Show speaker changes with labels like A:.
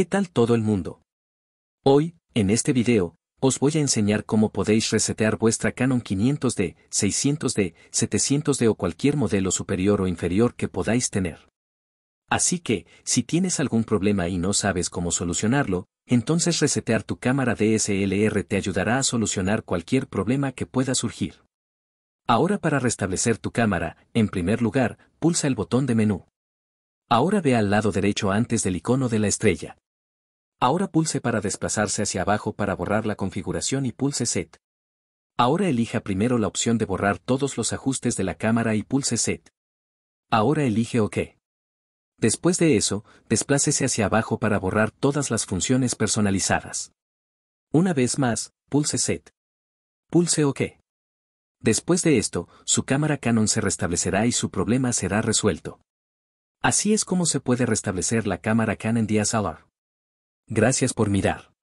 A: ¿Qué tal todo el mundo? Hoy, en este video, os voy a enseñar cómo podéis resetear vuestra Canon 500D, 600D, 700D o cualquier modelo superior o inferior que podáis tener. Así que, si tienes algún problema y no sabes cómo solucionarlo, entonces resetear tu cámara DSLR te ayudará a solucionar cualquier problema que pueda surgir. Ahora para restablecer tu cámara, en primer lugar, pulsa el botón de menú. Ahora ve al lado derecho antes del icono de la estrella. Ahora pulse para desplazarse hacia abajo para borrar la configuración y pulse Set. Ahora elija primero la opción de borrar todos los ajustes de la cámara y pulse Set. Ahora elige OK. Después de eso, desplácese hacia abajo para borrar todas las funciones personalizadas. Una vez más, pulse Set. Pulse OK. Después de esto, su cámara Canon se restablecerá y su problema será resuelto. Así es como se puede restablecer la cámara Canon DSLR.
B: Gracias por mirar.